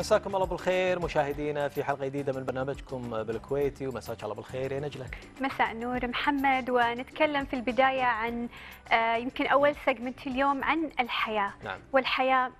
مساكم الله بالخير مشاهدينا في حلقه جديده من برنامجكم بالكويتي ومساك الله بالخير يا نجلك مساء النور محمد ونتكلم في البدايه عن آه، يمكن اول سيجمنت اليوم عن الحياه نعم. والحياه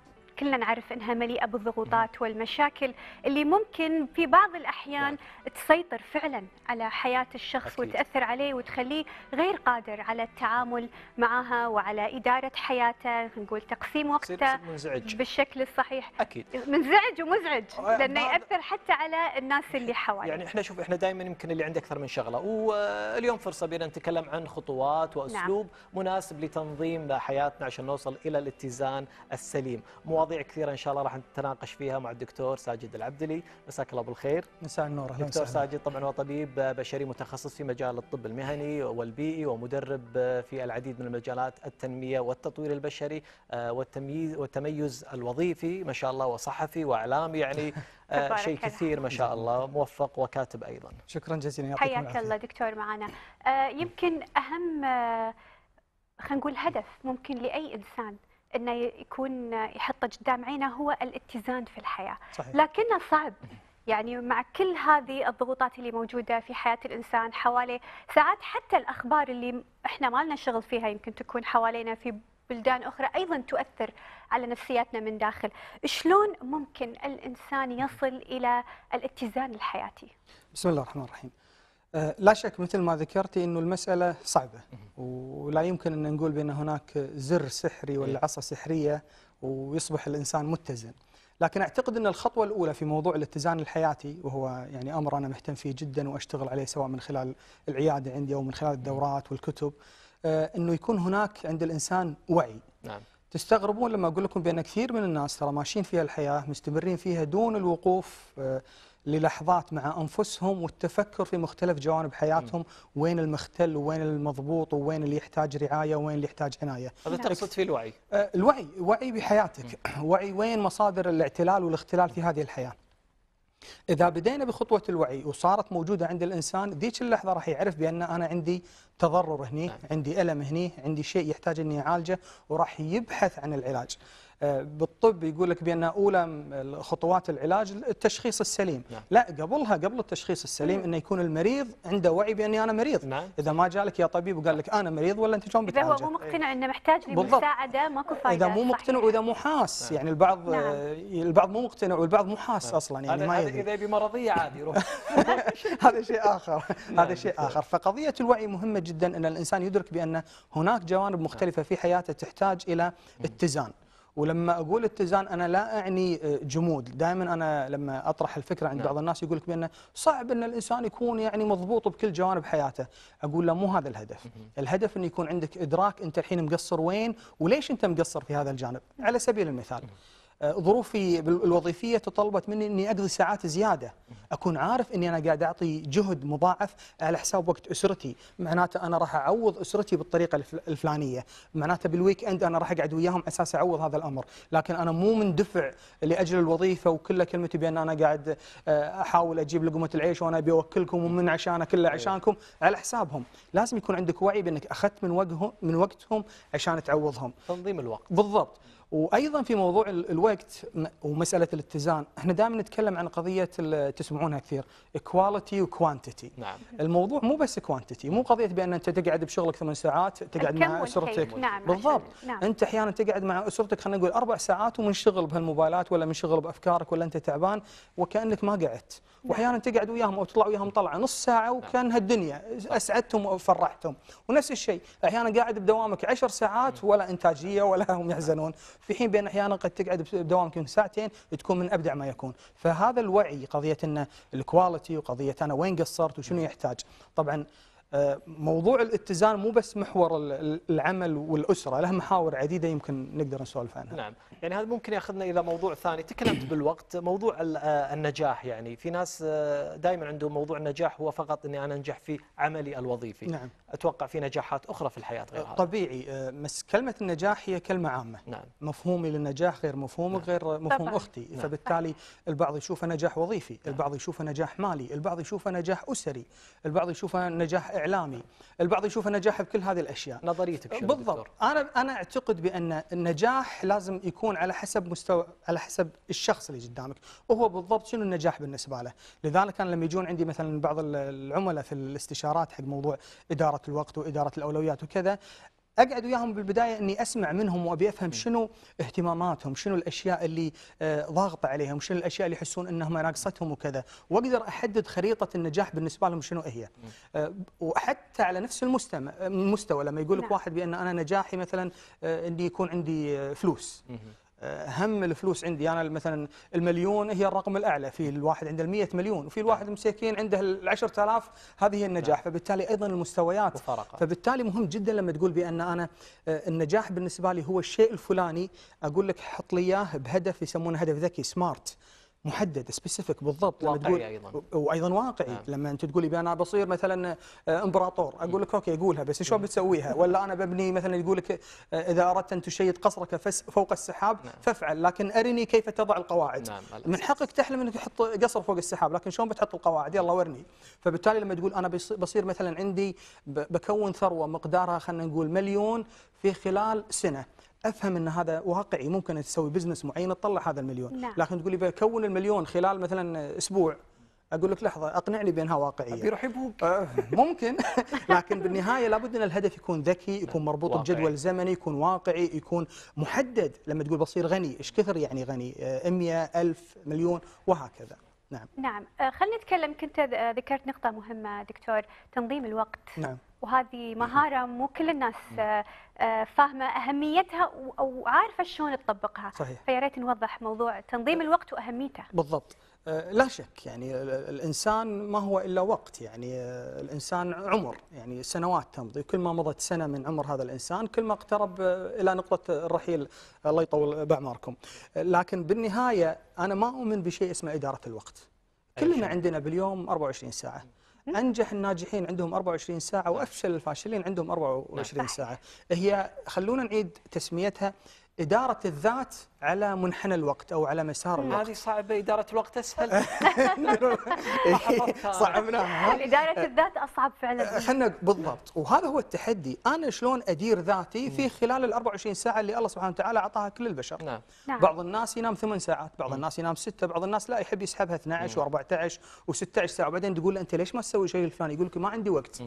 كلنا نعرف انها مليئه بالضغوطات والمشاكل اللي ممكن في بعض الاحيان نعم. تسيطر فعلا على حياه الشخص أكيد. وتاثر عليه وتخليه غير قادر على التعامل معها وعلى اداره حياته نقول تقسيم وقته منزعج. بالشكل الصحيح اكيد منزعج ومزعج آه، لانه ياثر حتى على الناس اللي حواليه يعني احنا شوف احنا دائما يمكن اللي عنده اكثر من شغله واليوم فرصه بينا نتكلم عن خطوات نعم. واسلوب نعم. مناسب لتنظيم حياتنا عشان نوصل الى الاتزان السليم مواضيع مواضيع كثيره ان شاء الله راح نتناقش فيها مع الدكتور ساجد العبدلي مساك الله بالخير مساء النور دكتور ساجد طبعا هو طبيب بشري متخصص في مجال الطب المهني والبيئي ومدرب في العديد من المجالات التنميه والتطوير البشري آه، والتمييز والتميز الوظيفي ما شاء الله وصحفي واعلامي يعني آه، شيء كثير ما شاء الله موفق وكاتب ايضا شكرا جزيلا يعطيكم حياك الله دكتور معنا آه، يمكن اهم خلينا نقول هدف ممكن لاي انسان انه يكون يحطه قدام عينه هو الاتزان في الحياه صحيح. لكنه صعب يعني مع كل هذه الضغوطات اللي موجوده في حياه الانسان حواليه ساعات حتى الاخبار اللي احنا ما لنا شغل فيها يمكن تكون حوالينا في بلدان اخرى ايضا تؤثر على نفسياتنا من داخل شلون ممكن الانسان يصل الى الاتزان الحياتي بسم الله الرحمن الرحيم آه، لا شك مثل ما ذكرتي انه المساله صعبه ولا يمكن ان نقول بان هناك زر سحري ولا إيه. عصا سحريه ويصبح الانسان متزن لكن اعتقد ان الخطوه الاولى في موضوع الاتزان الحياتي وهو يعني امر انا مهتم فيه جدا واشتغل عليه سواء من خلال العياده عندي او من خلال الدورات والكتب آه، انه يكون هناك عند الانسان وعي نعم تستغربون لما اقول لكم بان كثير من الناس ترى ماشيين فيها الحياه مستمرين فيها دون الوقوف آه، للحظات مع أنفسهم والتفكر في مختلف جوانب حياتهم وين المختل وين المضبوط وين اللي يحتاج رعاية وين اللي يحتاج عناية هذا تقصد فيه الوعي أه، الوعي وعي بحياتك وعي وين مصادر الاعتلال والاختلال في هذه الحياة إذا بدينا بخطوة الوعي وصارت موجودة عند الإنسان ذيك اللحظة راح يعرف بأن أنا عندي تضرر هني نعم. عندي ألم هني عندي شيء يحتاج أني أعالجه وراح يبحث عن العلاج آه، بالطب يقول لك بان اولى خطوات العلاج التشخيص السليم نعم. لا قبلها قبل التشخيص السليم انه يكون المريض عنده وعي باني انا مريض نعم. اذا ما جالك يا طبيب وقال لك انا مريض ولا انت شلون بتعالج اذا هو مو مقتنع انه محتاج لمساعده ماكو فايده اذا مو مقتنع واذا حاس نعم. يعني البعض آه، نعم. البعض مو مقتنع والبعض حاس نعم. اصلا يعني ما يدري اذا يبي مرضيه عادي يروح هذا شيء اخر نعم. هذا شيء اخر فقضيه الوعي مهمه جدا ان الانسان يدرك بان هناك جوانب مختلفه نعم. في حياته تحتاج الى اتزان ولما اقول اتزان انا لا اعني آه، جمود دائما انا لما اطرح الفكره عند نعم. بعض الناس يقول لك بان صعب ان الانسان يكون يعني مضبوط بكل جوانب حياته اقول له مو هذا الهدف الهدف ان يكون عندك ادراك انت الحين مقصر وين وليش انت مقصر في هذا الجانب على سبيل المثال آه، ظروفي الوظيفيه تطلبت مني اني اقضي ساعات زياده، اكون عارف اني انا قاعد اعطي جهد مضاعف على حساب وقت اسرتي، معناته انا راح اعوض اسرتي بالطريقه الفلانيه، معناته بالويك اند انا راح اقعد وياهم اساس اعوض هذا الامر، لكن انا مو مندفع لاجل الوظيفه وكلها كلمتي بان انا قاعد آه، احاول اجيب لقمه العيش وانا ابي اوكلكم ومن عشانه كله إيه. عشانكم على حسابهم، لازم يكون عندك وعي بانك اخذت من وقتهم من وقتهم عشان تعوضهم. تنظيم الوقت. بالضبط. وايضا في موضوع الوقت ومساله الاتزان احنا دائما نتكلم عن قضيه تسمعونها كثير كواليتي وكوانتيتي نعم. الموضوع مو بس كوانتيتي مو قضيه بان انت تقعد بشغلك ثمان ساعات تقعد مع اسرتك نعم بالضبط نعم. انت احيانا تقعد مع اسرتك خلينا نقول اربع ساعات ومنشغل بهالموبايلات ولا منشغل بافكارك ولا انت تعبان وكانك ما قعدت نعم. واحيانا تقعد وياهم او تطلع وياهم طلعه نص ساعه نعم. وكانها الدنيا اسعدتهم وفرحتهم ونفس الشيء احيانا قاعد بدوامك عشر ساعات ولا انتاجيه ولا هم يحزنون في حين بان احيانا قد تقعد بدوام يمكن ساعتين تكون من ابدع ما يكون فهذا الوعي قضيه انه الكواليتي وقضيه انا وين قصرت وشنو يحتاج طبعا آه، موضوع الاتزان مو بس محور العمل والاسره له محاور عديده يمكن نقدر نسولف عنها نعم يعني هذا ممكن ياخذنا الى موضوع ثاني تكلمت بالوقت موضوع آه، النجاح يعني في ناس آه، دائما عندهم موضوع النجاح هو فقط اني انا انجح في عملي الوظيفي نعم اتوقع في نجاحات اخرى في الحياه غير هذا طبيعي بس كلمه النجاح هي كلمه عامه نعم مفهومي للنجاح غير مفهومك نعم. غير مفهوم طبعا. اختي نعم. فبالتالي البعض يشوفه نجاح وظيفي نعم. البعض يشوفه نجاح مالي البعض يشوفه نجاح اسري البعض يشوفه نجاح اعلامي البعض يشوف النجاح بكل هذه الاشياء نظريتك شو بالضبط انا انا اعتقد بان النجاح لازم يكون على حسب مستوى على حسب الشخص اللي قدامك وهو بالضبط شنو النجاح بالنسبه له لذلك انا لما يجون عندي مثلا بعض العملاء في الاستشارات حق موضوع اداره الوقت واداره الاولويات وكذا اقعد وياهم بالبدايه اني اسمع منهم وابي افهم شنو اهتماماتهم، شنو الاشياء اللي آه، ضاغطه عليهم، شنو الاشياء اللي يحسون انها ناقصتهم وكذا، واقدر احدد خريطه النجاح بالنسبه لهم شنو هي. آه، وحتى على نفس المستوى آه، المستوى لما يقول لك نعم. واحد بان انا نجاحي مثلا اني يكون عندي فلوس. هم الفلوس عندي انا مثلا المليون هي الرقم الاعلى في الواحد عنده ال مليون وفي الواحد نعم. مسكين عنده ال 10000 هذه هي النجاح نعم. فبالتالي ايضا المستويات مفارقة. فبالتالي مهم جدا لما تقول بان انا آه، النجاح بالنسبه لي هو الشيء الفلاني اقول لك حط لي اياه بهدف يسمونه هدف ذكي سمارت محدد سبيسيفيك بالضبط واقعي تقول ايضا وايضا واقعي آه. لما انت تقولي انا بصير مثلا آه، امبراطور اقول لك اوكي قولها بس شلون بتسويها ولا انا ببني مثلا يقول لك آه، اذا اردت ان تشيد قصرك فوق السحاب نعم. فافعل لكن ارني كيف تضع القواعد نعم. من حقك تحلم انك تحط قصر فوق السحاب لكن شلون بتحط القواعد يلا ورني فبالتالي لما تقول انا بصير مثلا عندي بكون ثروه مقدارها خلينا نقول مليون في خلال سنه افهم ان هذا واقعي ممكن تسوي بزنس معين تطلع هذا المليون نعم. لكن تقول لي بكون المليون خلال مثلا اسبوع اقول لك لحظه اقنعني بانها واقعيه ابي رحبوك آه، ممكن لكن بالنهايه لابد ان الهدف يكون ذكي يكون مربوط بجدول زمني يكون واقعي يكون محدد لما تقول بصير غني ايش كثر يعني غني 100 آه، ألف مليون وهكذا نعم نعم آه، خلينا نتكلم كنت ذكرت نقطه مهمه دكتور تنظيم الوقت نعم وهذه مهاره مو كل الناس آه، آه، فاهمه اهميتها وعارفه شلون تطبقها صحيح فيا ريت نوضح موضوع تنظيم أه. الوقت واهميته بالضبط لا شك يعني الانسان ما هو الا وقت يعني الانسان عمر يعني سنوات تمضي كل ما مضت سنه من عمر هذا الانسان كل ما اقترب الى نقطه الرحيل الله يطول بعمركم لكن بالنهايه انا ما اؤمن بشيء اسمه اداره الوقت كلنا عندنا باليوم 24 ساعه انجح الناجحين عندهم 24 ساعه وافشل الفاشلين عندهم 24 طيب. ساعه هي خلونا نعيد تسميتها إدارة الذات على منحنى الوقت أو على مسار الوقت هذه صعبة إدارة الوقت أسهل إيه، صعبناها إدارة الذات أصعب فعلا خلنا بالضبط وهذا هو التحدي أنا شلون أدير ذاتي في خلال ال 24 ساعة اللي الله سبحانه وتعالى أعطاها كل البشر نعم. نعم. بعض الناس ينام ثمان ساعات بعض الناس ينام ستة بعض الناس لا يحب يسحبها 12 و14 و16 ساعة وبعدين تقول له أنت ليش ما تسوي شيء الفلاني يقول لك ما عندي وقت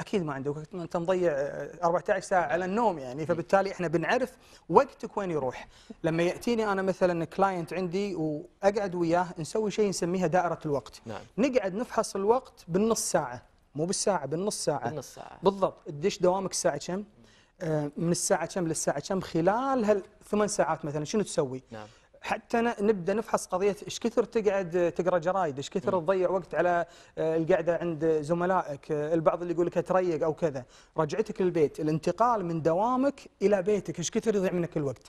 اكيد ما عندك وقت انت مضيع 14 آه، ساعه على النوم يعني فبالتالي احنا بنعرف وقتك وين يروح لما ياتيني انا مثلا كلاينت عندي واقعد وياه نسوي شيء نسميها دائره الوقت نعم. نقعد نفحص الوقت بالنص ساعه مو بالساعه بالنص ساعه بالنص ساعه بالضبط تدش دوامك الساعه كم آه، من الساعه كم للساعه كم خلال هالثمان ساعات مثلا شنو تسوي نعم. حتى نبدا نفحص قضيه ايش كثر تقعد تقرا جرايد، ايش كثر تضيع وقت على آه، القعده عند زملائك، آه، البعض اللي يقول لك تريق او كذا، رجعتك للبيت، الانتقال من دوامك الى بيتك، ايش كثر يضيع منك الوقت.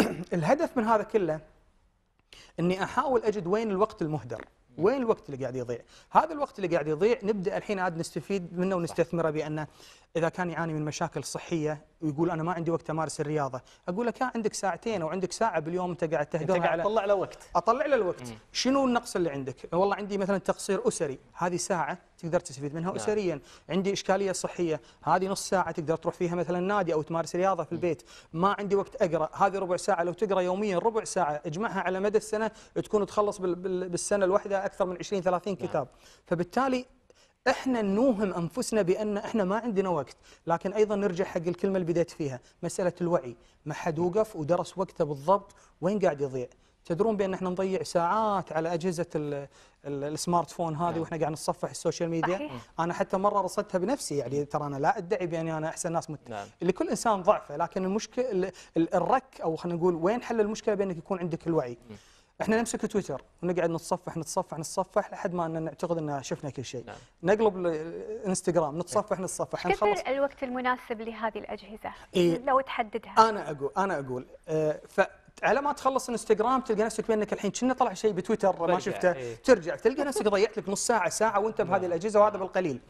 الهدف من هذا كله اني احاول اجد وين الوقت المهدر. وين الوقت اللي قاعد يضيع؟ هذا الوقت اللي قاعد يضيع نبدا الحين عاد نستفيد منه ونستثمره بانه اذا كان يعاني من مشاكل صحيه ويقول انا ما عندي وقت امارس الرياضه اقول لك ها عندك ساعتين او عندك ساعه باليوم انت قاعد تهدر انت قاعد تطلع له وقت اطلع له الوقت مم. شنو النقص اللي عندك والله عندي مثلا تقصير اسري هذه ساعه تقدر تستفيد منها نعم. اسريا عندي اشكاليه صحيه هذه نص ساعه تقدر تروح فيها مثلا نادي او تمارس رياضه في البيت ما عندي وقت اقرا هذه ربع ساعه لو تقرا يوميا ربع ساعه اجمعها على مدى السنه تكون تخلص بالسنه الواحده اكثر من 20 30 نعم. كتاب نعم. فبالتالي احنا نوهم انفسنا بان احنا ما عندنا وقت، لكن ايضا نرجع حق الكلمه اللي بديت فيها، مساله الوعي، ما حد وقف ودرس وقته بالضبط وين قاعد يضيع، تدرون بان احنا نضيع ساعات على اجهزه السمارت فون هذه نعم. واحنا قاعد نتصفح السوشيال ميديا، انا حتى مره رصدتها بنفسي يعني ترى انا لا ادعي باني انا احسن ناس مت... نعم. لكل انسان ضعفه، لكن المشكله الرك او خلينا نقول وين حل المشكله بانك يكون عندك الوعي. احنا نمسك تويتر ونقعد نتصفح نتصفح نتصفح لحد ما نعتقد ان شفنا كل شيء نعم. نقلب الانستغرام نتصفح إيه. نتصفح نخلص الوقت المناسب لهذه الاجهزه إيه لو تحددها انا اقول انا اقول آه، ف على ما تخلص انستغرام تلقى نفسك بانك الحين كنا طلع شيء بتويتر ما شفته ايه. ترجع تلقى نفسك ضيعت لك نص ساعه ساعه وانت بهذه نعم. الاجهزه وهذا نعم. بالقليل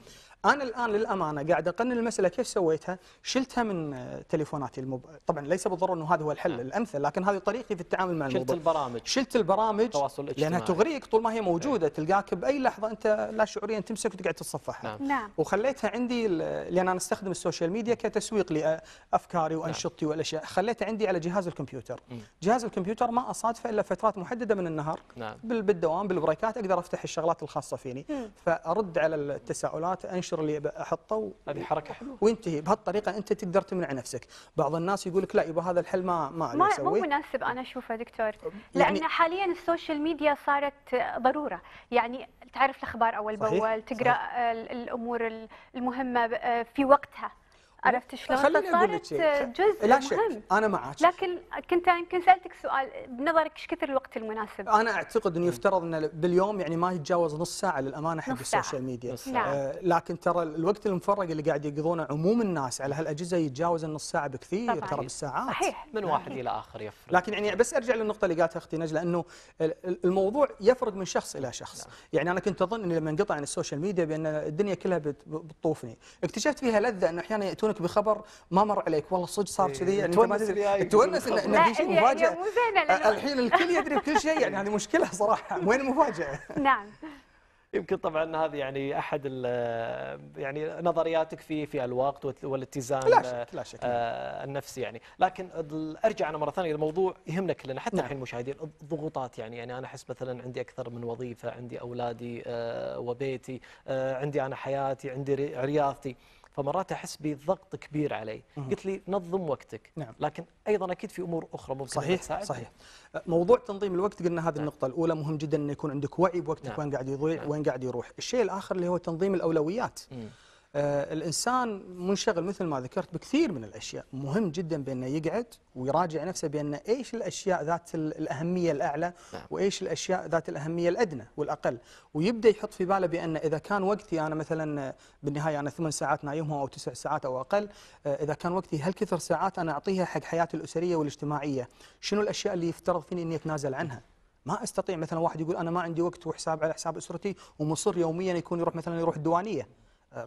انا الان للامانه قاعد اقنن المساله كيف سويتها؟ شلتها من آه، تليفوناتي الموب... طبعا ليس بالضروره انه هذا هو الحل نعم. الامثل لكن هذه طريقتي في التعامل مع الموضوع شلت البرامج شلت البرامج التواصل الاجتماعي لانها تغريك طول ما هي إيه. موجوده ايه. تلقاك باي لحظه انت لا شعوريا تمسك وتقعد تتصفحها نعم. نعم. وخليتها عندي لان انا استخدم السوشيال ميديا كتسويق لافكاري نعم. وانشطتي نعم. والاشياء خليتها عندي على جهاز الكمبيوتر م. جهاز الكمبيوتر ما اصادفه الا فترات محدده من النهار نعم. بالدوام بالبريكات اقدر افتح الشغلات الخاصه فيني م. فارد على التساؤلات انشر القشر اللي احطه هذه حركه حلوه وينتهي بهالطريقه انت تقدر تمنع نفسك بعض الناس يقول لك لا يبا هذا الحل ما ما ما مو مناسب انا اشوفه دكتور يعني لان حاليا السوشيال ميديا صارت ضروره يعني تعرف الاخبار اول باول تقرا صحيح. الامور المهمه في وقتها عرفت شلون؟ فصارت آه، جزء لا شك مهم. انا معك لكن كنت يمكن سالتك سؤال بنظرك ايش كثر الوقت المناسب؟ انا اعتقد انه يفترض انه باليوم يعني ما يتجاوز نص ساعه للامانه حق السوشيال ميديا نعم. آه لكن ترى الوقت المفرق اللي قاعد يقضونه عموم الناس على هالاجهزه يتجاوز النص ساعه بكثير طبعاً. ترى بالساعات صحيح من واحد الى اخر يفرق لكن يعني بس ارجع للنقطه اللي قالتها اختي نجله انه الموضوع يفرق من شخص الى شخص نعم. يعني انا كنت اظن اني لما انقطع عن السوشيال ميديا بان الدنيا كلها بتطوفني اكتشفت فيها لذه انه احيانا ياتون يخبرونك بخبر ما مر عليك والله صدق صار إيه، كذي يعني ما تدري تونس انه في شيء مفاجئ الحين الكل يدري بكل شيء يعني هذه مشكله صراحه وين المفاجاه؟ نعم يمكن طبعا هذه يعني احد يعني نظرياتك في في الوقت والاتزان لا شك لا شك آه النفسي يعني لكن ارجع انا مره ثانيه الموضوع يهمنا كلنا حتى نعم. الحين نعم. المشاهدين الضغوطات يعني يعني انا احس مثلا عندي اكثر من وظيفه عندي اولادي آه وبيتي آه عندي انا حياتي عندي رياضتي فمرات احس بضغط كبير علي قلت لي نظم وقتك نعم. لكن ايضا اكيد في امور اخرى ممكن صحيح تساعد صحيح موضوع تنظيم الوقت قلنا هذه نعم. النقطه الاولى مهم جدا انه يكون عندك وعي بوقتك نعم. وين قاعد يضيع نعم. وين قاعد يروح الشيء الاخر اللي هو تنظيم الاولويات مم. آه، الانسان منشغل مثل ما ذكرت بكثير من الاشياء، مهم جدا بانه يقعد ويراجع نفسه بان ايش الاشياء ذات الاهميه الاعلى نعم. وايش الاشياء ذات الاهميه الادنى والاقل، ويبدا يحط في باله بان اذا كان وقتي انا مثلا بالنهايه انا ثمان ساعات نايمهم او تسع ساعات او اقل، آه، اذا كان وقتي هالكثر ساعات انا اعطيها حق حياتي الاسريه والاجتماعيه، شنو الاشياء اللي يفترض فيني اني اتنازل عنها؟ ما استطيع مثلا واحد يقول انا ما عندي وقت وحساب على حساب اسرتي ومصر يوميا يكون يروح مثلا يروح الديوانيه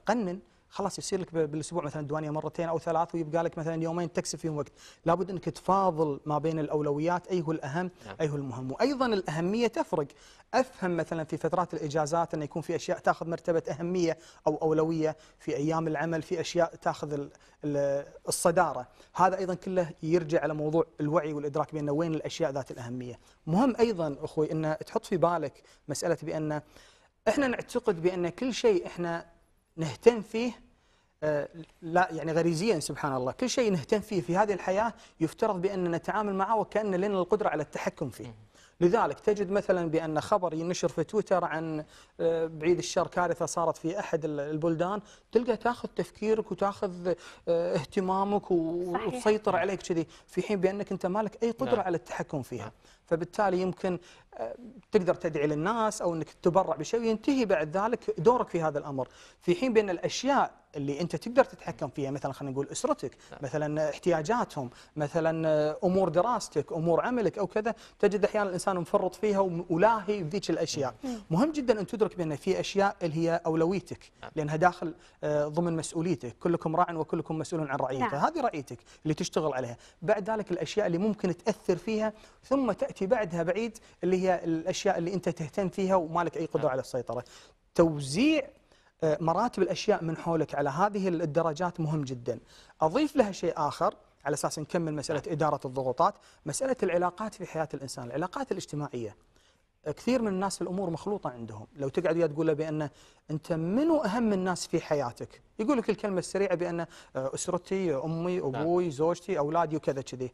قنن خلاص يصير لك بالاسبوع مثلا دوانيه مرتين او ثلاث ويبقى لك مثلا يومين تكسب فيهم وقت، لابد انك تفاضل ما بين الاولويات اي هو الاهم نعم. اي هو المهم، وايضا الاهميه تفرق، افهم مثلا في فترات الاجازات انه يكون في اشياء تاخذ مرتبه اهميه او اولويه، في ايام العمل في اشياء تاخذ الصداره، هذا ايضا كله يرجع على موضوع الوعي والادراك بان وين الاشياء ذات الاهميه، مهم ايضا اخوي ان تحط في بالك مساله بان احنا نعتقد بان كل شيء احنا نهتم فيه آه، لا يعني غريزيا سبحان الله كل شيء نهتم فيه في هذه الحياة يفترض بأن نتعامل معه وكأن لنا القدرة على التحكم فيه لذلك تجد مثلا بأن خبر ينشر في تويتر عن آه، بعيد الشر كارثة صارت في أحد البلدان تلقى تأخذ تفكيرك وتأخذ آه، اهتمامك وتسيطر عليك كذي في حين بأنك أنت مالك أي قدرة نعم. على التحكم فيها نعم. فبالتالي يمكن آه، تقدر تدعي للناس أو أنك تتبرع بشيء وينتهي بعد ذلك دورك في هذا الأمر في حين بأن الأشياء اللي انت تقدر تتحكم فيها مثلا خلينا نقول اسرتك نعم. مثلا احتياجاتهم مثلا آه، امور دراستك امور عملك او كذا تجد احيانا الانسان مفرط فيها ولاهي بذيك الاشياء نعم. مهم جدا ان تدرك بان في اشياء اللي هي اولويتك نعم. لانها داخل آه، ضمن مسؤوليتك كلكم راع وكلكم مسؤول عن رعيته نعم. هذه رعيتك اللي تشتغل عليها بعد ذلك الاشياء اللي ممكن تاثر فيها ثم تاتي بعدها بعيد اللي هي الاشياء اللي انت تهتم فيها وما لك اي قدره نعم. على السيطره توزيع آه، مراتب الأشياء من حولك على هذه الدرجات مهم جدا أضيف لها شيء آخر على أساس نكمل مسألة إدارة الضغوطات مسألة العلاقات في حياة الإنسان العلاقات الاجتماعية آه، كثير من الناس الأمور مخلوطة عندهم لو تقعد وياه تقول له بأن أنت منو أهم الناس في حياتك يقول لك الكلمة السريعة بأن آه، أسرتي أمي نعم. أبوي زوجتي أولادي وكذا كذي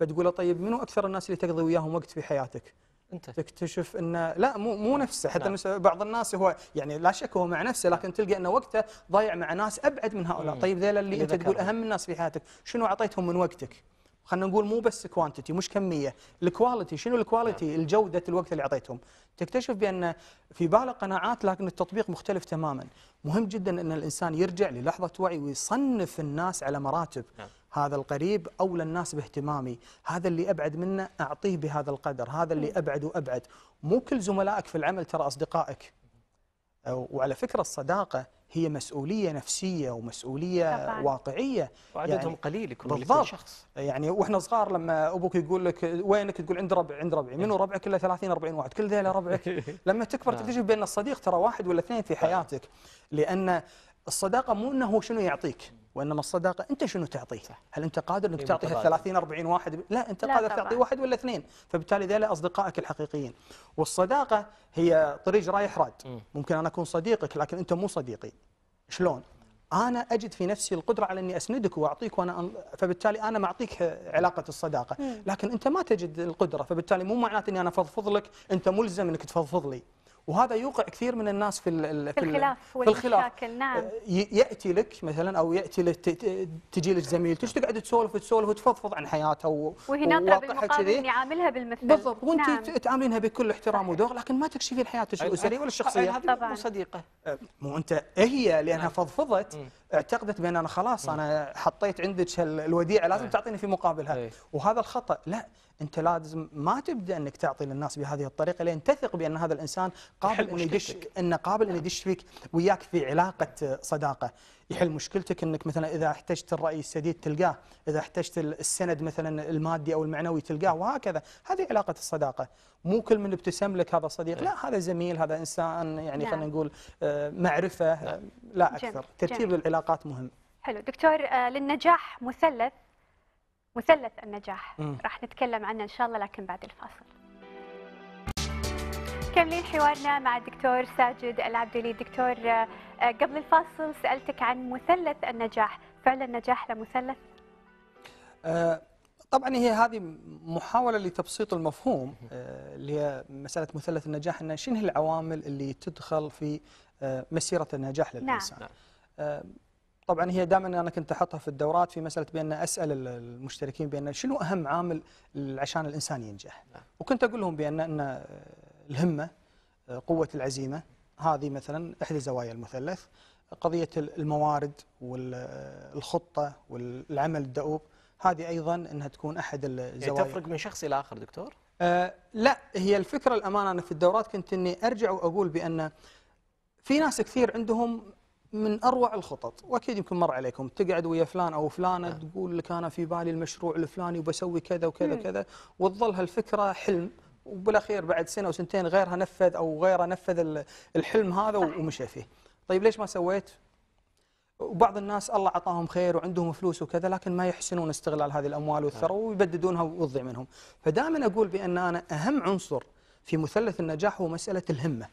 فتقول له طيب منو أكثر الناس اللي تقضي وياهم وقت في حياتك انت تكتشف انه لا مو مو نعم. نفسه حتى نعم. بعض الناس هو يعني لا شك هو مع نفسه لكن تلقى انه وقته ضايع مع ناس ابعد من هؤلاء مم. طيب ذيلا اللي, اللي انت تقول اهم الناس في حياتك شنو اعطيتهم من وقتك خلينا نقول مو بس كوانتيتي مش كميه الكواليتي شنو الكواليتي نعم. الجوده الوقت اللي اعطيتهم تكتشف بان في بعض قناعات لكن التطبيق مختلف تماما مهم جدا ان الانسان يرجع للحظه وعي ويصنف الناس على مراتب نعم. هذا القريب اولى الناس باهتمامي، هذا اللي ابعد منه اعطيه بهذا القدر، هذا اللي نعم. ابعد وابعد، مو كل زملائك في العمل ترى اصدقائك. وعلى فكرة الصداقة هي مسؤولية نفسية ومسؤولية طبعا. واقعية وعددهم يعني قليل يكون بالضبط شخص يعني واحنا صغار لما ابوك يقول لك وينك تقول عند ربع عند ربعي منو ربعك الا 30 40 واحد كل ذيلا ربعك لما تكبر نعم. تكتشف بان الصديق ترى واحد ولا اثنين في حياتك لان الصداقه مو انه شنو يعطيك وانما الصداقه انت شنو تعطيه صح. هل انت قادر انك إيه، تعطيها 30 40 واحد لا انت لا قادر تعطي واحد ولا اثنين فبالتالي ذلك اصدقائك الحقيقيين والصداقه هي طريق رايح راد ممكن انا اكون صديقك لكن انت مو صديقي شلون انا اجد في نفسي القدره على اني اسندك واعطيك وانا أن... فبالتالي انا معطيك علاقه الصداقه لكن انت ما تجد القدره فبالتالي مو معناته اني انا فضفض لك انت ملزم انك تفضفض لي وهذا يوقع كثير من الناس في في الخلاف والمشاكل نعم ياتي لك مثلا او ياتي لك تجي لك زميلتك تقعد تسولف تسولف وتفضفض عن حياتها وهي ناطره بالمقابل اني عاملها بالمثل بالضبط وانت نعم. تعاملينها بكل احترام وذوق لكن ما تكشفين حياتك الاسريه ولا الشخصيه هذه مو صديقه أه، مو انت هي لانها نعم. فضفضت اعتقدت بان انا خلاص انا حطيت عندك الوديعه لازم تعطيني في مقابلها وهذا الخطا لا انت لازم ما تبدا انك تعطي للناس بهذه الطريقه لان تثق بان هذا الانسان قابل انه يدش انه قابل انه يدش فيك وياك في علاقه صداقه يحل مشكلتك انك مثلا اذا احتجت الراي السديد تلقاه، اذا احتجت السند مثلا المادي او المعنوي تلقاه وهكذا، هذه علاقه الصداقه، مو كل من ابتسم لك هذا صديق، إيه. لا هذا زميل، هذا انسان يعني نعم. خلينا نقول آه، معرفه نعم. لا اكثر، ترتيب العلاقات مهم. حلو دكتور آه، للنجاح مثلث مثلث النجاح راح نتكلم عنه ان شاء الله لكن بعد الفاصل كملين حوارنا مع الدكتور ساجد العبدلي دكتور آه، قبل الفاصل سالتك عن مثلث النجاح فعلا النجاح له مثلث آه، طبعا هي هذه محاوله لتبسيط المفهوم آه، اللي هي مساله مثلث النجاح ان شنو العوامل اللي تدخل في مسيره النجاح للانسان نعم. طبعا هي دائما انا كنت احطها في الدورات في مساله بان اسال المشتركين بان شنو اهم عامل عشان الانسان ينجح نعم. وكنت اقول لهم بان ان الهمه قوه العزيمه هذه مثلا احدى زوايا المثلث قضيه الموارد والخطه والعمل الدؤوب هذه ايضا انها تكون احد يعني الزوايا يعني تفرق من شخص الى اخر دكتور آه لا هي الفكره الامانه انا في الدورات كنت اني ارجع واقول بان في ناس كثير عندهم من اروع الخطط واكيد يمكن مر عليكم تقعد ويا فلان او فلانه آه. تقول لك انا في بالي المشروع الفلاني وبسوي كذا وكذا وكذا وتظل هالفكره حلم وبالاخير بعد سنه وسنتين غيرها نفذ او غيره نفذ الحلم هذا ومشى فيه طيب ليش ما سويت وبعض الناس الله عطاهم خير وعندهم فلوس وكذا لكن ما يحسنون استغلال هذه الاموال نعم. والثروه ويبددونها وتضيع منهم فدائما اقول بان انا اهم عنصر في مثلث النجاح هو مساله الهمه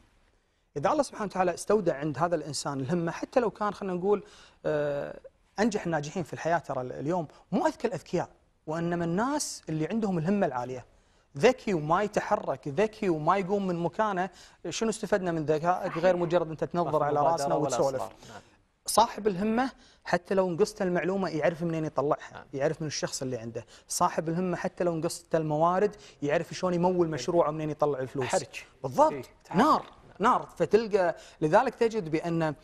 اذا الله سبحانه وتعالى استودع عند هذا الانسان الهمه حتى لو كان خلينا نقول آه، انجح الناجحين في الحياه ترى اليوم مو اذكى الاذكياء وانما الناس اللي عندهم الهمه العاليه ذكي وما يتحرك ذكي وما يقوم من مكانه شنو استفدنا من ذكائك غير مجرد انت تنظر على راسنا وتسولف نعم. صاحب الهمه حتى لو نقصت المعلومه يعرف منين يطلعها نعم. يعرف من الشخص اللي عنده صاحب الهمه حتى لو نقصت الموارد يعرف شلون يمول مشروعه منين يطلع الفلوس بالضبط نار نار فتلقى لذلك تجد بان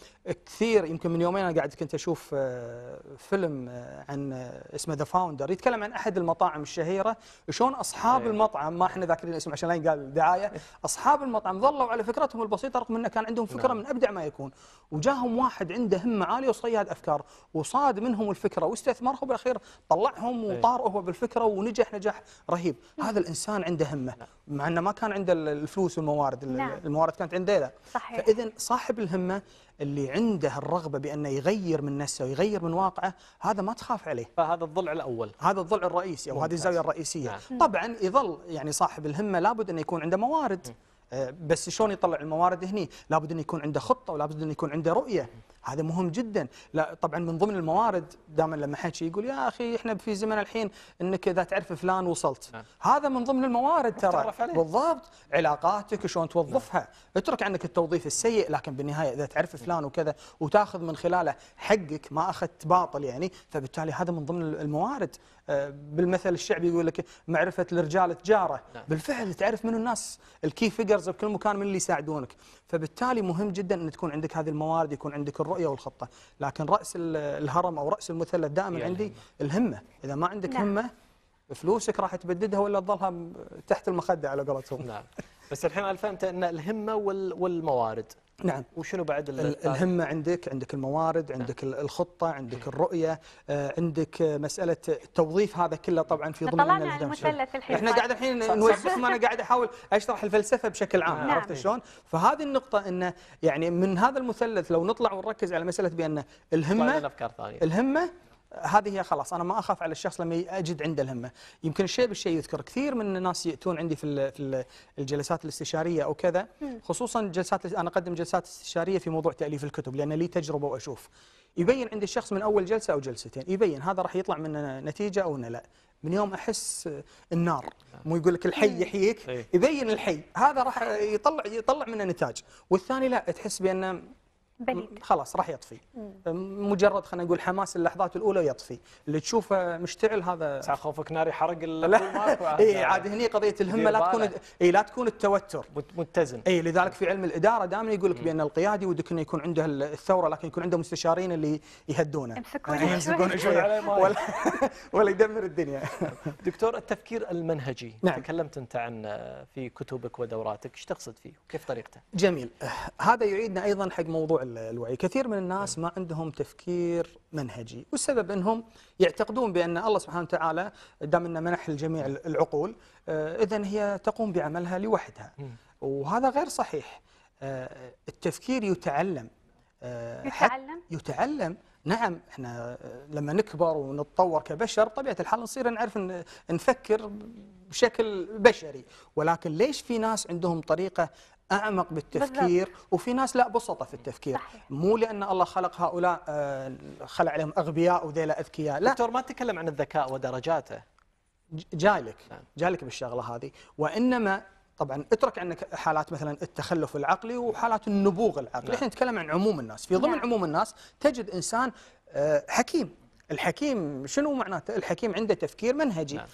كثير يمكن من يومين انا قاعد كنت اشوف آه، فيلم آه، عن آه، اسمه ذا فاوندر يتكلم عن احد المطاعم الشهيره شلون اصحاب إيه. المطعم ما احنا ذاكرين الاسم عشان لا ينقال دعايه اصحاب المطعم ظلوا على فكرتهم البسيطه رغم انه كان عندهم فكره نعم. من ابدع ما يكون وجاهم واحد عنده همه عاليه وصياد افكار وصاد منهم الفكره واستثمرها وبالاخير طلعهم إيه. وطار هو بالفكره ونجح نجاح رهيب نعم. هذا الانسان عنده همه نعم. مع انه ما كان عنده الفلوس والموارد نعم. الموارد كانت عنده مانديلا فاذا صاحب الهمه اللي عنده الرغبه بانه يغير من نفسه ويغير من واقعه هذا ما تخاف عليه فهذا الضلع الاول هذا الضلع الرئيسي او هذه الزاويه الرئيسيه نعم. طبعا يظل يعني صاحب الهمه لابد انه يكون عنده موارد آه، بس شلون يطلع الموارد هني لابد انه يكون عنده خطه ولابد انه يكون عنده رؤيه هذا مهم جدا لا طبعا من ضمن الموارد دائما لما حد يقول يا اخي احنا في زمن الحين انك اذا تعرف فلان وصلت نعم. هذا من ضمن الموارد ترى بالضبط علاقاتك شلون نعم. توظفها نعم. اترك عنك التوظيف السيء لكن بالنهايه اذا تعرف فلان وكذا وتاخذ من خلاله حقك ما اخذت باطل يعني فبالتالي هذا من ضمن الموارد آه، بالمثل الشعبي يقول لك معرفه الرجال تجاره نعم. بالفعل تعرف من الناس الكي فيجرز بكل مكان من اللي يساعدونك فبالتالي مهم جدا أن تكون عندك هذه الموارد يكون عندك الرؤية والخطة لكن رأس الهرم أو رأس المثلث دائما يعني عندي الهمة إذا ما عندك نعم. همة فلوسك راح تبددها ولا تظلها تحت المخدة على قولتهم نعم بس الحين الفهمت أن الهمة والموارد نعم وشنو بعد آه. الهمه عندك عندك الموارد نعم. عندك نعم. الخطه عندك الرؤيه آه، عندك مساله توظيف هذا كله طبعا في ضمن طلعنا المثلث الحين احنا قاعد الحين نوسوس انا قاعد احاول اشرح الفلسفه بشكل عام نعم. عرفت شلون فهذه النقطه انه يعني من هذا المثلث لو نطلع ونركز على مساله بان الهمه الهمه هذه هي خلاص انا ما اخاف على الشخص لما اجد عنده الهمه يمكن الشيء بالشيء يذكر كثير من الناس ياتون عندي في في الجلسات الاستشاريه او كذا خصوصا جلسات انا اقدم جلسات استشاريه في موضوع تاليف الكتب لان لي تجربه واشوف يبين عند الشخص من اول جلسه او جلستين يبين هذا راح يطلع منه نتيجه او لا من يوم احس النار مو يقول لك الحي يحييك إيه. يبين الحي هذا راح يطلع يطلع منه نتاج والثاني لا تحس بانه بليد. خلاص راح يطفي مم. مجرد خلينا نقول حماس اللحظات الاولى يطفي اللي تشوفه مشتعل هذا ساعة خوفك ناري حرق لا اي عاد هني قضيه الهمه لا تكون اي لا تكون التوتر متزن اي لذلك في علم الاداره دائما يقول لك بان القيادي ودك انه يكون عنده الثوره لكن يكون عنده مستشارين اللي يهدونه يمسكون يعني شوي ولا, ولا يدمر الدنيا دكتور التفكير المنهجي نعم. تكلمت انت عنه آه، في كتبك ودوراتك ايش تقصد فيه كيف طريقته جميل هذا يعيدنا ايضا حق موضوع الوعي كثير من الناس نعم. ما عندهم تفكير منهجي والسبب أنهم يعتقدون بأن الله سبحانه وتعالى دام أنه منح الجميع العقول آه، إذا هي تقوم بعملها لوحدها وهذا غير صحيح آه، التفكير يتعلم آه، يتعلم يتعلم نعم احنا لما نكبر ونتطور كبشر طبيعه الحال نصير نعرف نفكر بشكل بشري ولكن ليش في ناس عندهم طريقه اعمق بالتفكير بالضبط. وفي ناس لا بسطه في التفكير صحيح. مو لان الله خلق هؤلاء آه، خلع عليهم اغبياء وذيلا اذكياء لا دكتور ما تتكلم عن الذكاء ودرجاته جالك جاي نعم. جالك بالشغله هذه وانما طبعا اترك عنك حالات مثلا التخلف العقلي وحالات النبوغ العقلي نعم. احنا نتكلم عن عموم الناس في ضمن نعم. عموم الناس تجد انسان آه، حكيم الحكيم شنو معناته الحكيم عنده تفكير منهجي نعم.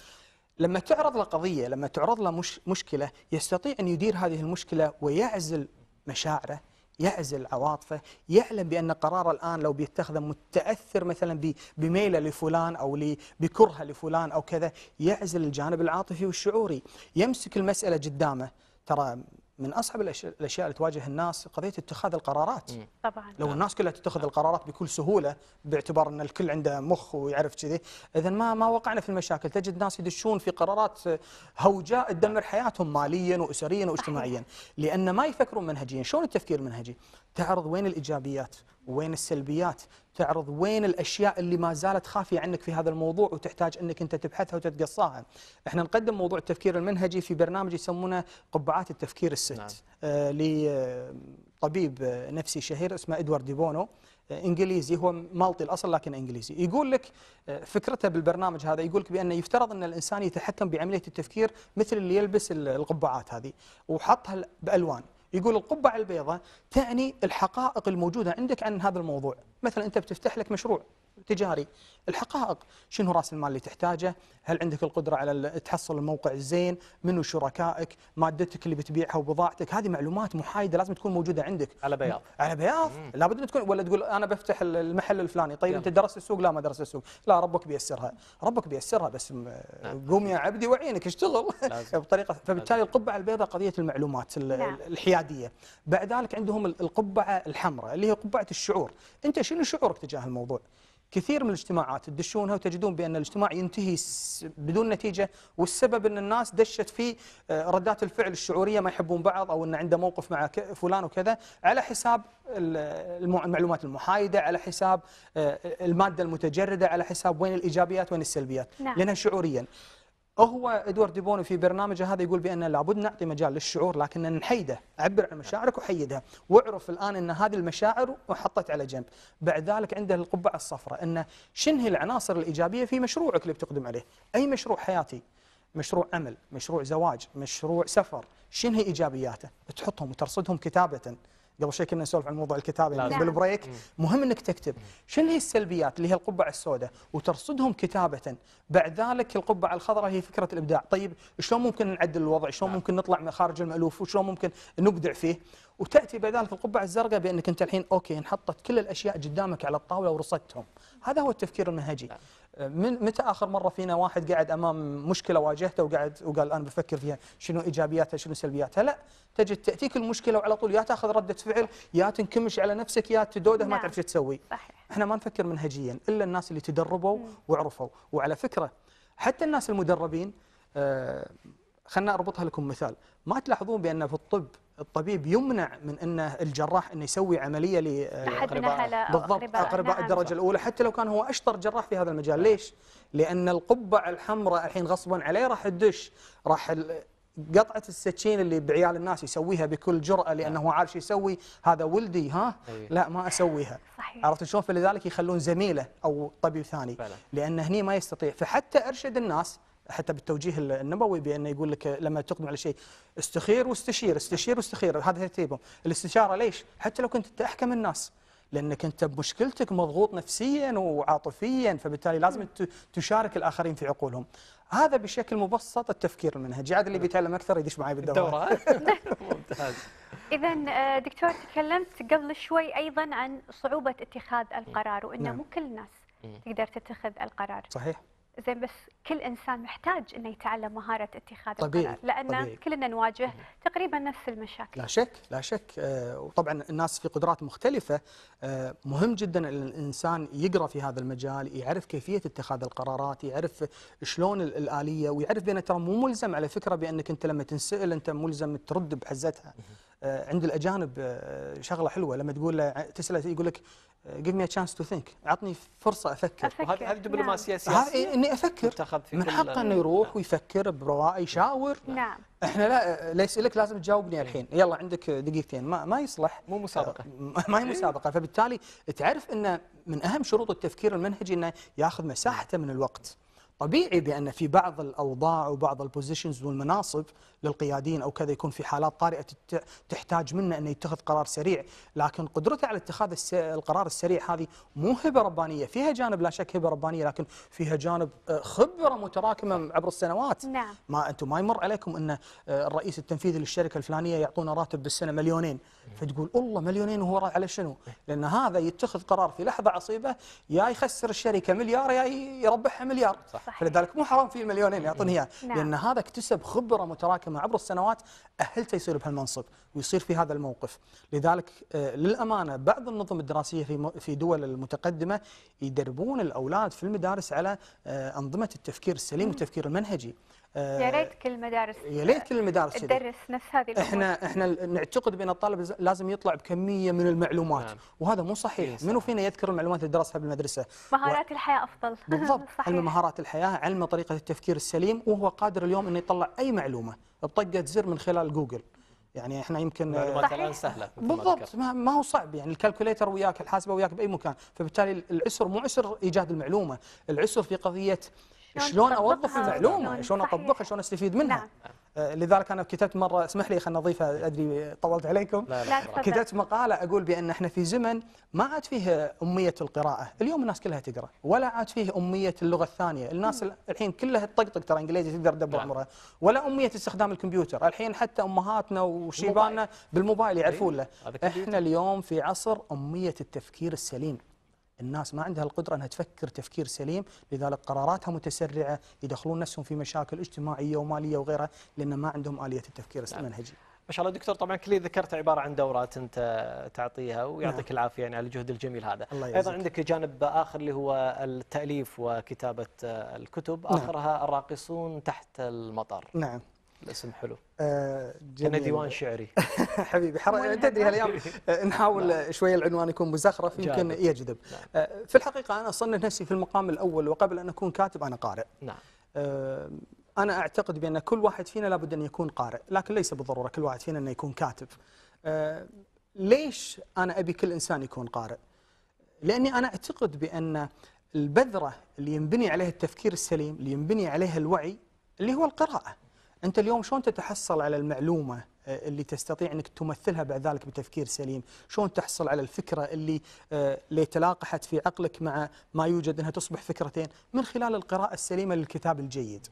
لما تعرض له قضية لما تعرض له مش مشكلة يستطيع أن يدير هذه المشكلة ويعزل مشاعره يعزل عواطفه يعلم بأن قراره الآن لو بيتخذه متأثر مثلا بميله لفلان أو بكرهه لفلان أو كذا يعزل الجانب العاطفي والشعوري يمسك المسألة قدامه ترى من اصعب الاشياء اللي تواجه الناس قضيه اتخاذ القرارات طبعا لو الناس كلها تتخذ القرارات بكل سهوله باعتبار ان الكل عنده مخ ويعرف كذي اذا ما ما وقعنا في المشاكل تجد ناس يدشون في قرارات هوجاء تدمر حياتهم ماليا واسريا واجتماعيا لان ما يفكرون منهجيا شلون التفكير المنهجي تعرض وين الإيجابيات وين السلبيات تعرض وين الأشياء اللي ما زالت خافية عنك في هذا الموضوع وتحتاج أنك أنت تبحثها وتتقصاها احنا نقدم موضوع التفكير المنهجي في برنامج يسمونه قبعات التفكير الست نعم. آه لطبيب آه، آه، نفسي شهير اسمه إدوارد ديبونو آه، انجليزي هو مالطي الاصل لكن انجليزي يقول لك فكرته بالبرنامج هذا يقول لك بانه يفترض ان الانسان يتحكم بعمليه التفكير مثل اللي يلبس القبعات هذه وحطها بالوان يقول القبعة البيضاء تعني الحقائق الموجودة عندك عن هذا الموضوع مثلا أنت بتفتح لك مشروع تجاري الحقائق شنو راس المال اللي تحتاجه هل عندك القدرة على تحصل الموقع الزين منو شركائك مادتك اللي بتبيعها وبضاعتك هذه معلومات محايدة لازم تكون موجودة عندك على بياض على بياض لابد ان تكون ولا تقول انا بفتح المحل الفلاني طيب انت درست السوق لا ما درست السوق لا ربك بيسرها ربك بيسرها بس نعم. قوم يا عبدي وعينك اشتغل بطريقة فبالتالي القبعة البيضاء قضية المعلومات نعم. الحيادية بعد ذلك عندهم القبعة الحمراء اللي هي قبعة الشعور انت شنو شعورك تجاه الموضوع كثير من الاجتماعات تدشونها وتجدون بأن الاجتماع ينتهي بدون نتيجة والسبب أن الناس دشت في آه، ردات الفعل الشعورية ما يحبون بعض أو أن عنده موقف مع فلان وكذا على حساب المعلومات المحايدة على حساب آه، المادة المتجردة على حساب وين الإيجابيات وين السلبيات نعم. لأنها شعوريا هو ادوارد ديبونو في برنامجه هذا يقول بان لابد نعطي مجال للشعور لكن نحيده عبر عن مشاعرك وحيدها واعرف الان ان هذه المشاعر وحطت على جنب بعد ذلك عنده القبعه الصفراء ان شنهي العناصر الايجابيه في مشروعك اللي بتقدم عليه اي مشروع حياتي مشروع عمل مشروع زواج مشروع سفر هي ايجابياته تحطهم وترصدهم كتابه قبل شوي كنا نسولف عن موضوع الكتابه يعني بالبريك مهم انك تكتب شنو هي السلبيات اللي هي القبعه السوداء وترصدهم كتابه بعد ذلك القبعه الخضراء هي فكره الابداع طيب شلون ممكن نعدل الوضع شلون نعم. ممكن نطلع من خارج المالوف وشلون ممكن نبدع فيه وتاتي بعد ذلك القبعه الزرقاء بانك انت الحين اوكي انحطت كل الاشياء قدامك على الطاوله ورصدتهم هذا هو التفكير النهجي نعم. من متى اخر مره فينا واحد قاعد امام مشكله واجهته وقاعد وقال الان بفكر فيها شنو ايجابياتها شنو سلبياتها لا تجد تاتيك المشكله وعلى طول يا تاخذ رده فعل يا تنكمش على نفسك يا تدوده ما نعم. تعرف شو تسوي صحيح. احنا ما نفكر منهجيا الا الناس اللي تدربوا وعرفوا وعلى فكره حتى الناس المدربين آه خلنا اربطها لكم مثال ما تلاحظون بان في الطب الطبيب يمنع من أن الجراح انه يسوي عمليه لاقرباء بالضبط اقرباء نعم. الدرجه الاولى حتى لو كان هو اشطر جراح في هذا المجال ليش؟ لان القبعه الحمراء الحين غصبا عليه راح تدش راح قطعه السكين اللي بعيال الناس يسويها بكل جراه لانه عارف شو يسوي هذا ولدي ها إيه. لا ما اسويها صحيح. عرفت شلون فلذلك يخلون زميله او طبيب ثاني لان هني ما يستطيع فحتى ارشد الناس حتى بالتوجيه النبوي بانه يقول لك لما تقدم على شيء استخير واستشير استشير واستخير هذا ترتيبهم الاستشاره ليش حتى لو كنت انت احكم الناس لانك انت بمشكلتك مضغوط نفسيا وعاطفيا فبالتالي لازم تشارك الاخرين في عقولهم هذا بشكل مبسط التفكير المنهجي عاد اللي بيتعلم اكثر يدش معي بالدوره ممتاز اذا آه، دكتور تكلمت قبل شوي ايضا عن صعوبه اتخاذ القرار وانه نعم. مو كل الناس تقدر تتخذ القرار صحيح زين بس كل انسان محتاج انه يتعلم مهاره اتخاذ طبيعي القرار لان طبيعي. كلنا نواجه تقريبا نفس المشاكل لا شك لا شك آه، وطبعا الناس في قدرات مختلفه آه، مهم جدا ان الانسان يقرا في هذا المجال يعرف كيفيه اتخاذ القرارات يعرف شلون الاليه ويعرف بان ترى مو ملزم على فكره بانك انت لما تنسال انت ملزم ترد بحزتها آه، عند الاجانب شغله حلوه لما تقول له تساله يقول لك Uh, give me a chance to think عطني فرصه افكر, هذه دبلوماسيه نعم. سياسيه اني افكر من حقه انه يروح نعم. ويفكر بروائي يشاور نعم. نعم احنا لا لا يسالك لازم تجاوبني الحين يلا عندك دقيقتين ما ما يصلح مو مسابقه ما هي مسابقه فبالتالي تعرف ان من اهم شروط التفكير المنهجي انه ياخذ مساحته من الوقت طبيعي بأن في بعض الأوضاع وبعض البوزيشنز والمناصب للقياديين أو كذا يكون في حالات طارئة تحتاج منه أنه يتخذ قرار سريع لكن قدرته على اتخاذ القرار السريع هذه مو هبة ربانية فيها جانب لا شك هبة ربانية لكن فيها جانب آه، خبرة متراكمة عبر السنوات نعم. ما أنتم ما يمر عليكم أن آه، الرئيس التنفيذي للشركة الفلانية يعطونا راتب بالسنة مليونين فتقول الله مليونين وهو على شنو لأن هذا يتخذ قرار في لحظة عصيبة يا يخسر الشركة مليار يا يربحها مليار صح. صحيح. فلذلك مو حرام في مليونين يعطوني اياه نعم. لان هذا اكتسب خبره متراكمه عبر السنوات اهلته يصير بهالمنصب ويصير في هذا الموقف لذلك آه، للامانه بعض النظم الدراسيه في في دول المتقدمه يدربون الاولاد في المدارس على آه، انظمه التفكير السليم والتفكير المنهجي يا آه، ريت كل المدارس يا ريت كل المدارس تدرس نفس هذه احنا احنا نعتقد بان الطالب لازم يطلع بكميه من المعلومات نعم. وهذا مو صحيح إيه، منو فينا يذكر المعلومات اللي درسها بالمدرسه مهارات و... الحياه افضل بالضبط علم مهارات الحياه علم طريقه التفكير السليم وهو قادر اليوم انه يطلع اي معلومه بطقه زر من خلال جوجل يعني احنا يمكن آه، معلومات الان سهله بالضبط ما, ما هو صعب يعني الكالكوليتر وياك الحاسبه وياك باي مكان فبالتالي العسر مو عسر ايجاد المعلومه العسر في قضيه شلون اوظف المعلومه شلون اطبقها يعني شلون استفيد منها نعم. آه، لذلك انا كتبت مره اسمح لي خلنا نضيفها ادري طولت عليكم لا لا كتبت مقاله اقول بان احنا في زمن ما عاد فيه اميه القراءه اليوم الناس كلها تقرا ولا عاد فيه اميه اللغه الثانيه الناس الحين كلها تطقطق ترى انجليزي تقدر تدبر نعم. عمرها ولا اميه استخدام الكمبيوتر الحين حتى امهاتنا وشيباننا بالموبايل يعرفون له إيه، احنا اليوم في عصر اميه التفكير السليم الناس ما عندها القدرة أنها تفكر تفكير سليم لذلك قراراتها متسرعة يدخلون نفسهم في مشاكل اجتماعية ومالية وغيرها لأن ما عندهم آلية التفكير نعم. المنهجي ما شاء الله دكتور طبعا كل اللي ذكرته عباره عن دورات انت تعطيها ويعطيك نعم. العافيه يعني على الجهد الجميل هذا الله يزيك. ايضا عندك جانب اخر اللي هو التاليف وكتابه الكتب نعم. اخرها نعم. الراقصون تحت المطر نعم الاسم حلو كان آه، ديوان شعري حبيبي حرام تدري هالايام آه، نحاول نعم. شويه العنوان يكون مزخرف يمكن يجذب نعم. آه، في الحقيقه انا اصنف نفسي في المقام الاول وقبل ان اكون كاتب انا قارئ نعم انا اعتقد بان كل واحد فينا لابد ان يكون قارئ لكن ليس بالضروره كل واحد فينا انه يكون كاتب ليش انا ابي كل انسان يكون قارئ لاني انا اعتقد بان البذره اللي ينبني عليها التفكير السليم اللي ينبني عليها الوعي اللي هو القراءه أنت اليوم شلون تتحصل على المعلومة آه، اللي تستطيع أنك تمثلها بعد ذلك بتفكير سليم شلون تحصل على الفكرة اللي آه، اللي تلاقحت في عقلك مع ما يوجد أنها تصبح فكرتين من خلال القراءة السليمة للكتاب الجيد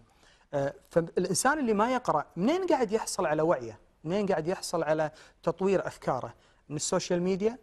آه، فالإنسان اللي ما يقرأ منين قاعد يحصل على وعيه منين قاعد يحصل على تطوير أفكاره من السوشيال ميديا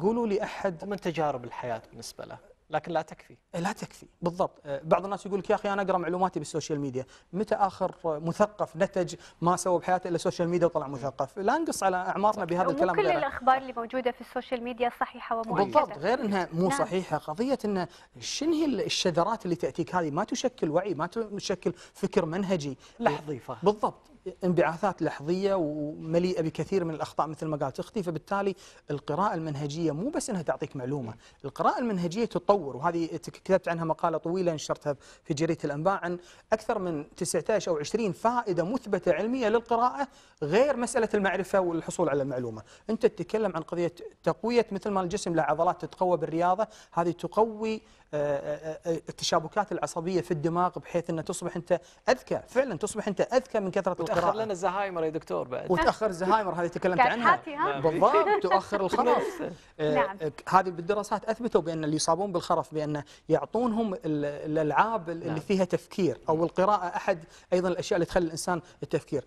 قولوا لي أحد ومن تجارب الحياة بالنسبة له لكن لا تكفي إيه، لا تكفي بالضبط إيه، بعض الناس يقول لك يا اخي انا اقرا معلوماتي بالسوشيال ميديا متى اخر مثقف نتج ما سوى بحياته الا سوشيال ميديا وطلع مثقف لا نقص على اعمارنا بهذا الكلام كل الاخبار اللي موجوده في السوشيال ميديا صحيحه ومؤكده بالضبط غير انها مو نعم. صحيحه قضيه ان شنو هي الشذرات اللي تاتيك هذه ما تشكل وعي ما تشكل فكر منهجي لحظي بالضبط انبعاثات لحظيه ومليئه بكثير من الاخطاء مثل ما قالت اختي فبالتالي القراءه المنهجيه مو بس انها تعطيك معلومه، القراءه المنهجيه تطور وهذه كتبت عنها مقاله طويله نشرتها في جريده الانباء عن اكثر من 19 او 20 فائده مثبته علميه للقراءه غير مساله المعرفه والحصول على المعلومه، انت تتكلم عن قضيه تقويه مثل ما الجسم له عضلات تتقوى بالرياضه، هذه تقوي آه، آه، آه، التشابكات العصبيه في الدماغ بحيث انه تصبح انت اذكى، فعلا تصبح انت اذكى من كثره تاخر لنا الزهايمر يا دكتور بعد وتاخر الزهايمر هذه تكلمت عنها نعم. بالضبط تؤخر الخرف آه، نعم آه، هذه بالدراسات اثبتوا بان اللي يصابون بالخرف بان يعطونهم الالعاب اللي نعم. فيها تفكير او القراءه احد ايضا الاشياء اللي تخلي الانسان التفكير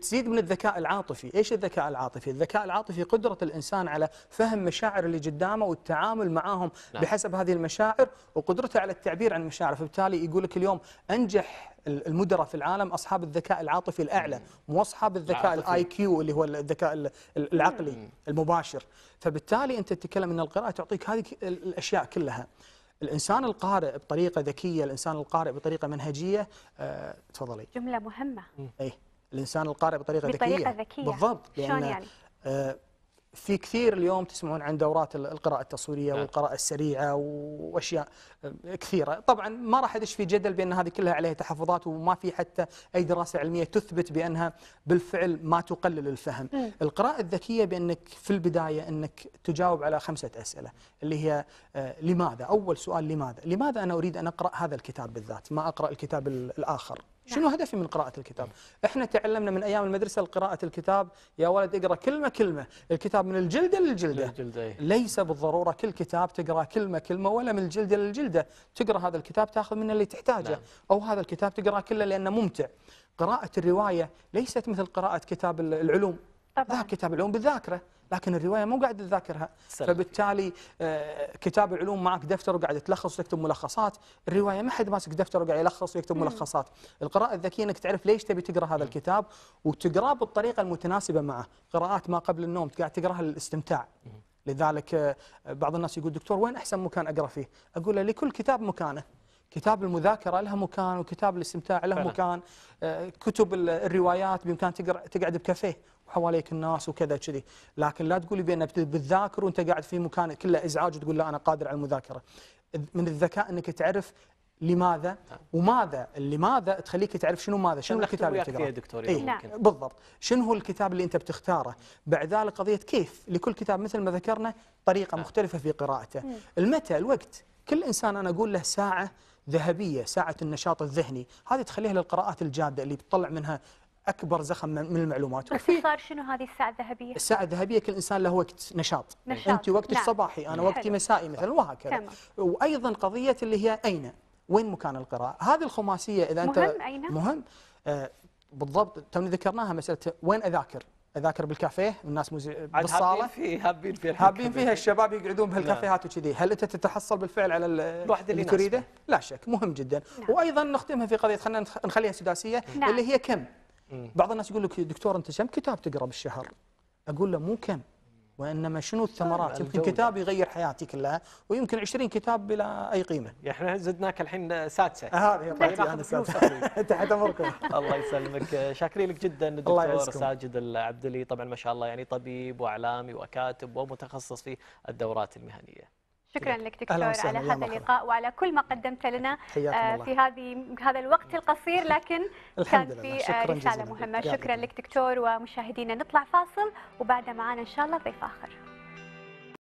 تزيد من الذكاء العاطفي ايش الذكاء العاطفي الذكاء العاطفي قدره الانسان على فهم مشاعر اللي قدامه والتعامل معاهم نعم. بحسب هذه المشاعر وقدرته على التعبير عن المشاعر فبالتالي يقول لك اليوم انجح المدراء في العالم اصحاب الذكاء العاطفي الاعلى مو اصحاب الذكاء الاي كيو اللي هو الذكاء العقلي المباشر فبالتالي انت تتكلم ان القراءه تعطيك هذه الاشياء كلها الانسان القارئ بطريقه ذكيه الانسان القارئ بطريقه منهجيه أه تفضلي جمله مهمه اي الانسان القارئ بطريقه, بطريقة ذكيه بطريقه ذكيه بالضبط شلون يعني آه، في كثير اليوم تسمعون عن دورات القراءة التصويرية نعم. والقراءة السريعة وأشياء آه، كثيرة طبعا ما راح أدش في جدل بأن هذه كلها عليها تحفظات وما في حتى أي دراسة علمية تثبت بأنها بالفعل ما تقلل الفهم م. القراءة الذكية بأنك في البداية أنك تجاوب على خمسة أسئلة اللي هي آه، لماذا أول سؤال لماذا لماذا أنا أريد أن أقرأ هذا الكتاب بالذات ما أقرأ الكتاب الآخر شنو نعم. هدفي من قراءة الكتاب؟ احنا تعلمنا من ايام المدرسة قراءة الكتاب يا ولد اقرا كلمة كلمة، الكتاب من الجلدة للجلدة. إيه. للجلدة ليس بالضرورة كل كتاب تقرا كلمة كلمة ولا من الجلدة للجلدة، تقرا هذا الكتاب تاخذ منه اللي تحتاجه، نعم. او هذا الكتاب تقرا كله لانه ممتع. قراءة الرواية ليست مثل قراءة كتاب العلوم، طبعا. كتاب العلوم بالذاكرة لكن الرواية مو قاعد تذاكرها فبالتالي آه، كتاب العلوم معك دفتر وقاعد تلخص وتكتب ملخصات الرواية ما حد ماسك دفتر وقاعد يلخص ويكتب ملخصات القراءة الذكية أنك تعرف ليش تبي تقرأ هذا الكتاب وتقرأه بالطريقة المتناسبة معه قراءات ما قبل النوم قاعد تقرأها للاستمتاع لذلك آه، بعض الناس يقول دكتور وين أحسن مكان أقرأ فيه أقول له لكل كتاب مكانه كتاب المذاكرة لها مكان وكتاب الاستمتاع له فعلا. مكان آه، كتب الروايات بإمكان تقعد بكافيه وحواليك الناس وكذا كذي لكن لا تقولي بأن بتذاكر وأنت قاعد في مكان كله إزعاج وتقول لا أنا قادر على المذاكرة من الذكاء أنك تعرف لماذا وماذا لماذا تخليك تعرف شنو ماذا شنو الكتاب اللي تقراه دكتور إيه؟ بالضبط شنو هو الكتاب اللي انت بتختاره بعد ذلك قضيه كيف لكل كتاب مثل ما ذكرنا طريقه آه. مختلفه في قراءته المتى الوقت كل انسان انا اقول له ساعه ذهبيه ساعه النشاط الذهني هذه تخليها للقراءات الجاده اللي بتطلع منها اكبر زخم من المعلومات صار شنو هذه الساعه الذهبيه؟ الساعه الذهبيه كل انسان له وقت نشاط, نشاط. انت وقتك نعم. صباحي انا وقتي مسائي مثلا وهكذا تمام. وايضا قضيه اللي هي اين وين مكان القراءه هذه الخماسيه اذا مهم انت مهم اين مهم آه بالضبط توني ذكرناها مساله وين اذاكر اذاكر بالكافيه والناس مز... بالصاله هابين فيه حابين فيها هابين فيها الشباب يقعدون بهالكافيهات نعم. وكذي هل انت تتحصل بالفعل على الوحده اللي, اللي تريده لا شك مهم جدا نعم. وايضا نختمها في قضيه خلينا نخليها سداسيه نعم. اللي هي كم بعض الناس يقول لك دكتور انت كم كتاب تقرا بالشهر؟ اقول له مو كم وانما شنو طيب، الثمرات يمكن كتاب يغير حياتي كلها ويمكن 20 كتاب بلا اي قيمه احنا زدناك الحين سادسه آه، هذه طيب, طيب، انا سادسه تحت امركم الله يسلمك شاكرين لك جدا الدكتور ساجد العبدلي طبعا ما شاء الله يعني طبيب واعلامي وكاتب ومتخصص في الدورات المهنيه شكرا لك دكتور على هذا اللقاء وعلى كل ما قدمت لنا آه، في هذه هذا الوقت القصير لكن كان في آه، رساله مهمه شكرا لك دكتور ومشاهدينا نطلع فاصل وبعد معنا ان شاء الله ضيف اخر